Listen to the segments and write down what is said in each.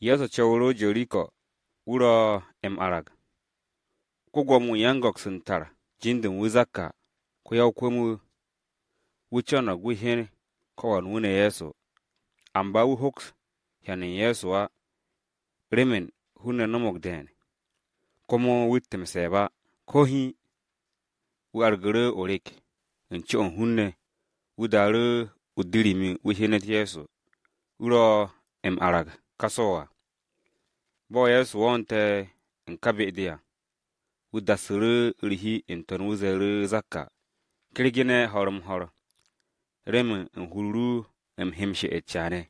yeso chawuro joriko wuro em arag kugwomu yangok sin tar jindin wuzaka kuyau kwemu wuchono gwihiri kowan wune yeso amba wuhoks yanin yesowa rimin hune nomok den komo wittim seba kohi wu Koghi orik urik on hunne wudare udirimi wihinet yeso wuro em kasowa bo yesu wonte nka bi'diya wu dasiri rihi inton wuzeri zaka kirgine horum hor rem n hururu m himshi echane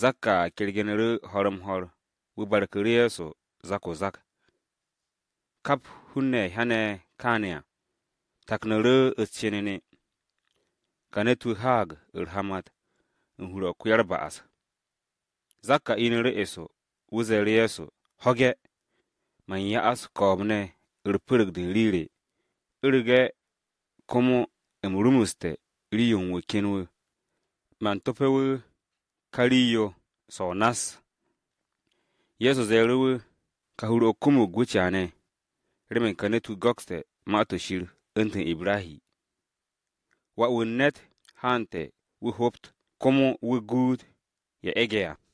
zaka kirginiri horum hor wu barkiri yesu zaku zak kap hunne hane kaniya takniri itchinini kanetu hag irhamat n huro kuyar ba'as zaka iniri eso wuzel yesu hoge man ya'as koobne irpirigdin riire irige kumu im rumuste riyun wikinwu man tupiwu kariyo sonas yesu zeriwu ka hur okumu gwuchane rimin kanetu gokste ma'to shir intin ibrahi wa wunnet hante wi hopt kumu wi gud ya egeya